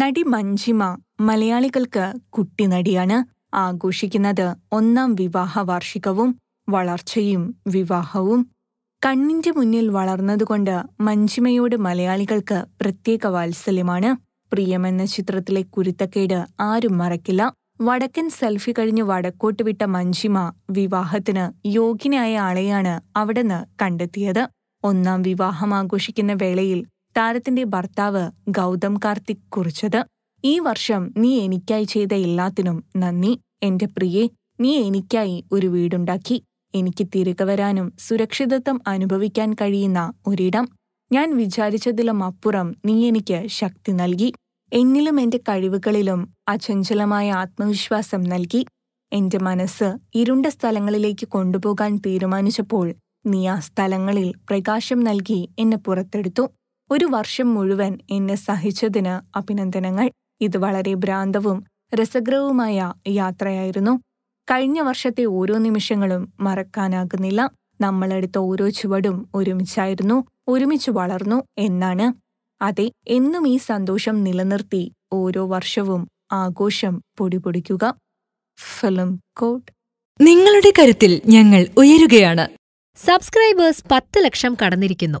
നടി മഞ്ജിമ മലയാളികൾക്ക് കുട്ടി നടിയാണ് ആഘോഷിക്കുന്നത് ഒന്നാം വിവാഹ വാർഷികവും വളർച്ചയും വിവാഹവും കണ്ണിന്റെ മുന്നിൽ വളർന്നതുകൊണ്ട് മഞ്ജിമയോട് മലയാളികൾക്ക് പ്രത്യേക വാത്സല്യമാണ് പ്രിയമെന്ന ചിത്രത്തിലെ കുരുത്തക്കേട് ആരും മറക്കില്ല വടക്കൻ സെൽഫി കഴിഞ്ഞ് വടക്കോട്ട് വിട്ട മഞ്ജിമ വിവാഹത്തിന് യോഗ്യനായ ആളെയാണ് നിന്ന് കണ്ടെത്തിയത് ഒന്നാം വിവാഹം ആഘോഷിക്കുന്ന വേളയിൽ താരത്തിന്റെ ഭർത്താവ് ഗൗതം കാർത്തിക് കുറിച്ചത് ഈ വർഷം നീ എനിക്കായി ചെയ്ത എല്ലാത്തിനും നന്ദി എന്റെ പ്രിയെ നീ എനിക്കായി ഒരു വീടുണ്ടാക്കി എനിക്ക് തിരികെ വരാനും സുരക്ഷിതത്വം അനുഭവിക്കാൻ കഴിയുന്ന ഒരിടം ഞാൻ വിചാരിച്ചതിലും അപ്പുറം നീ എനിക്ക് ശക്തി നൽകി എന്നിലും എന്റെ കഴിവുകളിലും അചഞ്ചലമായ ആത്മവിശ്വാസം നൽകി എന്റെ മനസ്സ് ഇരുണ്ട സ്ഥലങ്ങളിലേക്ക് കൊണ്ടുപോകാൻ തീരുമാനിച്ചപ്പോൾ നീ ആ സ്ഥലങ്ങളിൽ പ്രകാശം നൽകി എന്നെ പുറത്തെടുത്തു ഒരു വർഷം മുഴുവൻ എന്നെ സഹിച്ചതിന് അഭിനന്ദനങ്ങൾ ഇത് വളരെ ഭ്രാന്തവും രസഗ്രവുമായ യാത്രയായിരുന്നു കഴിഞ്ഞ വർഷത്തെ ഓരോ നിമിഷങ്ങളും മറക്കാനാകുന്നില്ല നമ്മളെടുത്ത ഓരോ ചുവടും ഒരുമിച്ചായിരുന്നു ഒരുമിച്ച് വളർന്നു എന്നാണ് അതെ എന്നും ഈ സന്തോഷം നിലനിർത്തി ഓരോ വർഷവും ആഘോഷം പൊടിപൊടിക്കുക ഫിലിം കോട്ട് നിങ്ങളുടെ കരുത്തിൽ ഞങ്ങൾ ഉയരുകയാണ് സബ്സ്ക്രൈബേഴ്സ് പത്ത് ലക്ഷം കടന്നിരിക്കുന്നു